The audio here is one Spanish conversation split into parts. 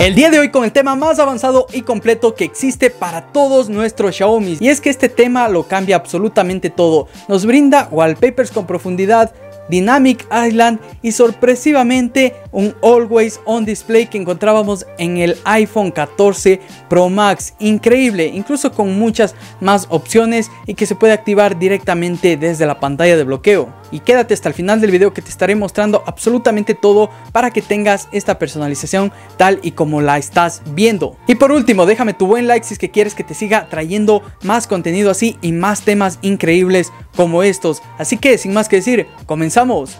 El día de hoy con el tema más avanzado y completo que existe para todos nuestros Xiaomi y es que este tema lo cambia absolutamente todo, nos brinda wallpapers con profundidad, Dynamic Island y sorpresivamente un Always On Display que encontrábamos en el iPhone 14 Pro Max. Increíble, incluso con muchas más opciones y que se puede activar directamente desde la pantalla de bloqueo y quédate hasta el final del video que te estaré mostrando absolutamente todo para que tengas esta personalización tal y como la estás viendo. Y por último, déjame tu buen like si es que quieres que te siga trayendo más contenido así y más temas increíbles como estos. Así que sin más que decir, comenzamos.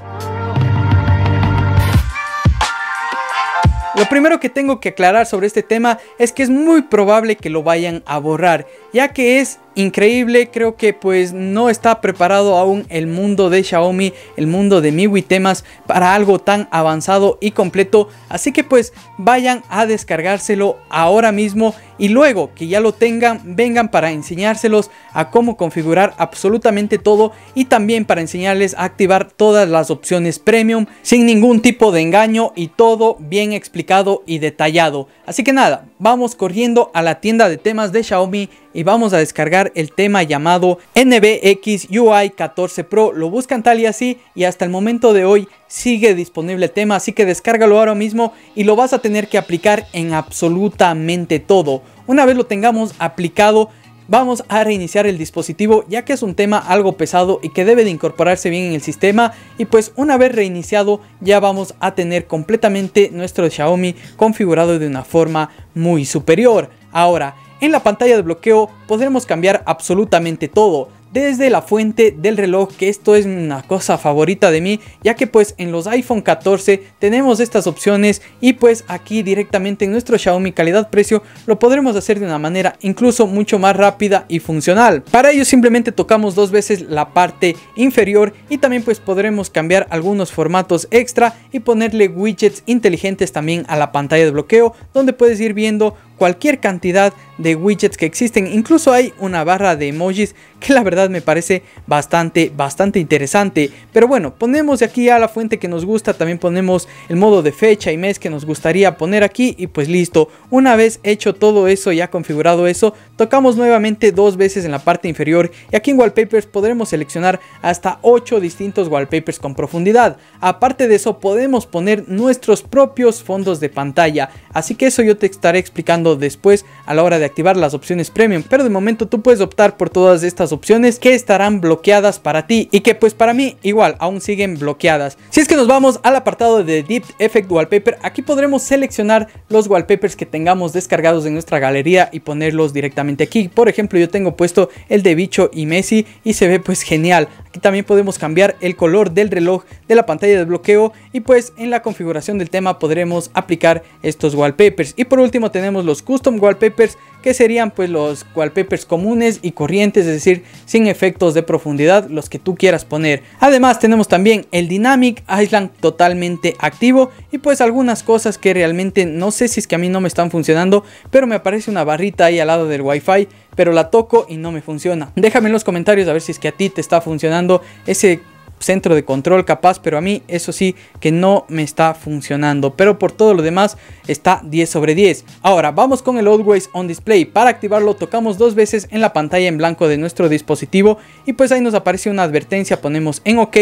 Lo primero que tengo que aclarar sobre este tema es que es muy probable que lo vayan a borrar, ya que es increíble, creo que pues no está preparado aún el mundo de Xiaomi, el mundo de MIUI temas para algo tan avanzado y completo, así que pues vayan a descargárselo ahora mismo y luego que ya lo tengan, vengan para enseñárselos a cómo configurar absolutamente todo y también para enseñarles a activar todas las opciones premium sin ningún tipo de engaño y todo bien explicado y detallado. Así que nada, vamos corriendo a la tienda de temas de Xiaomi y vamos a descargar el tema llamado NBX UI 14 Pro. Lo buscan tal y así y hasta el momento de hoy sigue disponible el tema, así que descárgalo ahora mismo y lo vas a tener que aplicar en absolutamente todo. Una vez lo tengamos aplicado, vamos a reiniciar el dispositivo ya que es un tema algo pesado y que debe de incorporarse bien en el sistema y pues una vez reiniciado ya vamos a tener completamente nuestro Xiaomi configurado de una forma muy superior. Ahora, en la pantalla de bloqueo podremos cambiar absolutamente todo, desde la fuente del reloj, que esto es una cosa favorita de mí, ya que pues en los iPhone 14 tenemos estas opciones y pues aquí directamente en nuestro Xiaomi calidad-precio lo podremos hacer de una manera incluso mucho más rápida y funcional. Para ello simplemente tocamos dos veces la parte inferior y también pues podremos cambiar algunos formatos extra y ponerle widgets inteligentes también a la pantalla de bloqueo, donde puedes ir viendo cualquier cantidad de widgets que existen. Incluso hay una barra de emojis que la verdad me parece bastante, bastante interesante. Pero bueno, ponemos de aquí a la fuente que nos gusta, también ponemos el modo de fecha y mes que nos gustaría poner aquí y pues listo. Una vez hecho todo eso, y ya configurado eso, tocamos nuevamente dos veces en la parte inferior y aquí en Wallpapers podremos seleccionar hasta 8 distintos wallpapers con profundidad. Aparte de eso, podemos poner nuestros propios fondos de pantalla. Así que eso yo te estaré explicando después a la hora de activar las opciones premium, pero de momento tú puedes optar por todas estas opciones que estarán bloqueadas para ti y que pues para mí igual aún siguen bloqueadas. Si es que nos vamos al apartado de Deep Effect Wallpaper, aquí podremos seleccionar los wallpapers que tengamos descargados en nuestra galería y ponerlos directamente aquí. Por ejemplo, yo tengo puesto el de Bicho y Messi y se ve pues genial. Aquí también podemos cambiar el color del reloj de la pantalla de bloqueo y pues en la configuración del tema podremos aplicar estos wallpapers. Y por último tenemos los custom wallpapers que serían pues los wallpapers comunes y corrientes, es decir, sin efectos de profundidad, los que tú quieras poner. Además tenemos también el Dynamic Island totalmente activo y pues algunas cosas que realmente no sé si es que a mí no me están funcionando, pero me aparece una barrita ahí al lado del Wi-Fi, pero la toco y no me funciona. Déjame en los comentarios a ver si es que a ti te está funcionando ese centro de control capaz, pero a mí eso sí que no me está funcionando. Pero por todo lo demás está 10 sobre 10. Ahora vamos con el Always On Display. Para activarlo tocamos dos veces en la pantalla en blanco de nuestro dispositivo y pues ahí nos aparece una advertencia, ponemos en OK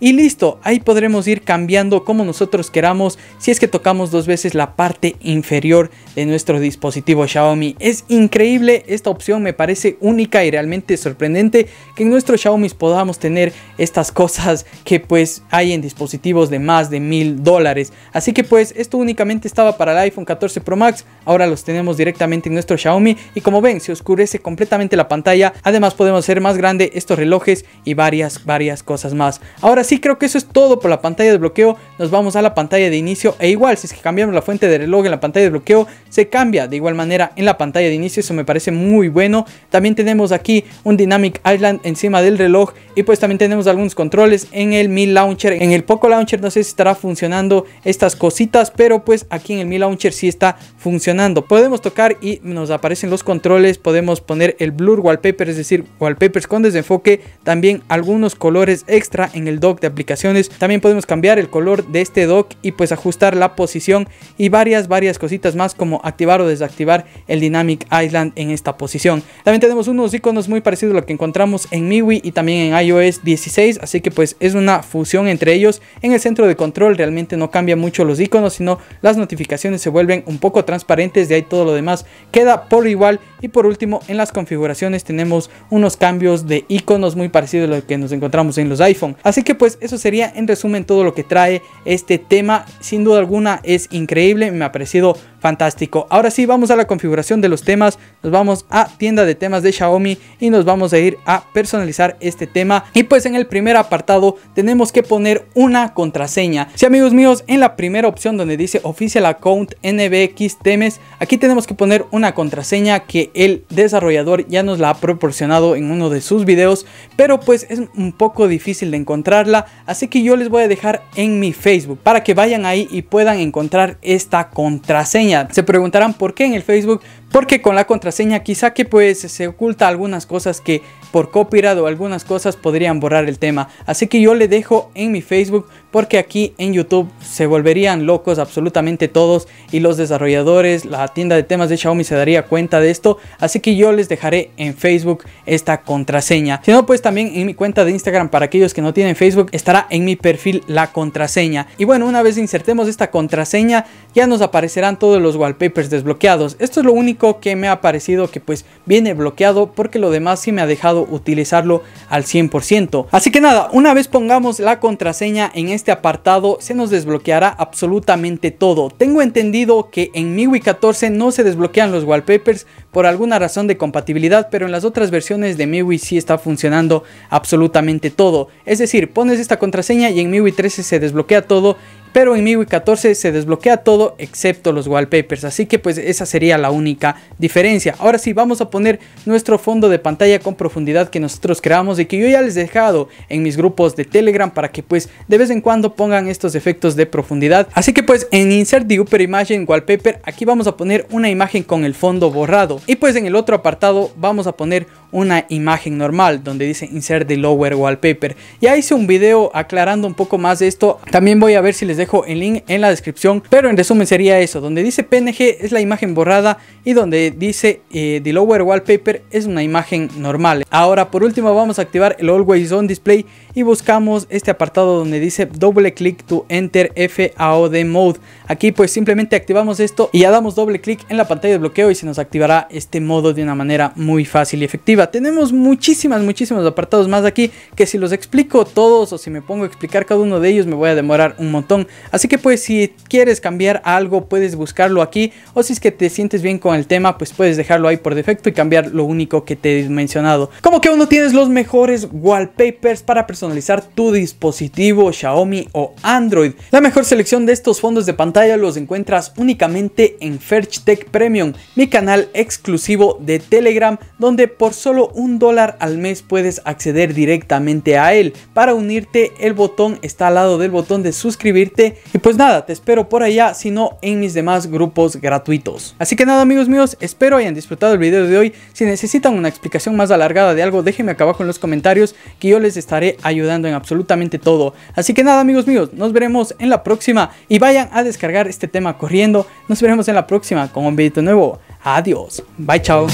y listo. Ahí podremos ir cambiando como nosotros queramos si es que tocamos dos veces la parte inferior de nuestro dispositivo Xiaomi. Es increíble esta opción, me parece única y realmente sorprendente que en nuestros Xiaomi podamos tener estas cosas que pues hay en dispositivos de más de mil dólares. Así que pues esto únicamente estaba para el iPhone 14 Pro Max, ahora los tenemos directamente en nuestro Xiaomi y como ven se oscurece completamente la pantalla, además podemos hacer más grande estos relojes y varias, varias cosas más. Ahora sí creo que eso es todo por la pantalla de bloqueo, nos vamos a la pantalla de inicio e igual si es que cambiamos la fuente de reloj en la pantalla de bloqueo se cambia de igual manera en la pantalla de inicio, eso me parece muy bueno. También tenemos aquí un Dynamic Island encima del reloj y pues también tenemos algunos controles en el Mi Launcher. En el Poco Launcher no sé si estará funcionando estas cositas, pero pues aquí en el Mi Launcher sí está funcionando. Podemos tocar y nos aparecen los controles, podemos poner el blur wallpaper, es decir, wallpapers con desenfoque, también algunos colores extra en el dock de aplicaciones. También podemos cambiar el color de este dock y pues ajustar la posición y varias, varias cositas más como activar o desactivar el Dynamic Island en esta posición. También tenemos unos iconos muy parecidos a lo que encontramos en MIUI y también en iOS 16, así que pues pues, es una fusión entre ellos. En el centro de control realmente no cambia mucho los iconos, sino las notificaciones se vuelven un poco transparentes, de ahí todo lo demás queda por igual. Y por último, en las configuraciones tenemos unos cambios de iconos muy parecidos a lo que nos encontramos en los iPhone. Así que pues eso sería en resumen todo lo que trae este tema. Sin duda alguna es increíble, me ha parecido fantástico. Ahora sí, vamos a la configuración de los temas, nos vamos a tienda de temas de Xiaomi y nos vamos a ir a personalizar este tema. Y pues en el primer apartado tenemos que poner una contraseña. Si sí, amigos míos, en la primera opción donde dice Official Account NBX Temes, aquí tenemos que poner una contraseña que el desarrollador ya nos la ha proporcionado en uno de sus videos, pero pues es un poco difícil de encontrarla, así que yo les voy a dejar en mi Facebook para que vayan ahí y puedan encontrar esta contraseña. Se preguntarán por qué en el Facebook porque con la contraseña quizá que pues se oculta algunas cosas que por copyright o algunas cosas podrían borrar el tema. Así que yo le dejo en mi Facebook porque aquí en YouTube se volverían locos absolutamente todos y los desarrolladores, la tienda de temas de Xiaomi se daría cuenta de esto. Así que yo les dejaré en Facebook esta contraseña. Si no, pues también en mi cuenta de Instagram para aquellos que no tienen Facebook estará en mi perfil la contraseña. Y bueno, una vez insertemos esta contraseña ya nos aparecerán todos los wallpapers desbloqueados. Esto es lo único que me ha parecido que pues viene bloqueado porque lo demás sí me ha dejado utilizarlo al 100%. Así que nada, una vez pongamos la contraseña en este apartado se nos desbloqueará absolutamente todo. Tengo entendido que en MIUI 14 no se desbloquean los wallpapers por alguna razón de compatibilidad, pero en las otras versiones de MIUI sí está funcionando absolutamente todo. Es decir, pones esta contraseña y en MIUI 13 se desbloquea todo, pero en MIUI 14 se desbloquea todo excepto los wallpapers, así que pues esa sería la única diferencia. Ahora sí, vamos a poner nuestro fondo de pantalla con profundidad que nosotros creamos y que yo ya les he dejado en mis grupos de Telegram para que pues de vez en cuando pongan estos efectos de profundidad. Así que pues en Insert the Upper Image Wallpaper aquí vamos a poner una imagen con el fondo borrado. Y pues en el otro apartado vamos a poner una imagen normal donde dice insert the lower wallpaper. Ya hice un video aclarando un poco más de esto. También voy a ver si les dejo el link en la descripción. Pero en resumen sería eso. Donde dice PNG es la imagen borrada y donde dice eh, the lower wallpaper es una imagen normal. Ahora por último vamos a activar el always on display y buscamos este apartado donde dice doble clic to enter FAOD mode. Aquí pues simplemente activamos esto y ya damos doble clic en la pantalla de bloqueo y se nos activará este modo de una manera muy fácil y efectiva. Tenemos muchísimas, muchísimos apartados más aquí que si los explico todos o si me pongo a explicar cada uno de ellos me voy a demorar un montón. Así que pues si quieres cambiar algo puedes buscarlo aquí o si es que te sientes bien con el tema pues puedes dejarlo ahí por defecto y cambiar lo único que te he mencionado. Como que aún no tienes los mejores wallpapers para personalizar tu dispositivo Xiaomi o Android. La mejor selección de estos fondos de pantalla los encuentras únicamente en Tech Premium, mi canal exclusivo de Telegram donde por solo solo un dólar al mes puedes acceder directamente a él. Para unirte el botón está al lado del botón de suscribirte y pues nada, te espero por allá, si no en mis demás grupos gratuitos. Así que nada amigos míos, espero hayan disfrutado el video de hoy. Si necesitan una explicación más alargada de algo, déjenme acá abajo en los comentarios que yo les estaré ayudando en absolutamente todo. Así que nada amigos míos, nos veremos en la próxima y vayan a descargar este tema corriendo. Nos veremos en la próxima con un video nuevo. Adiós. Bye, chao.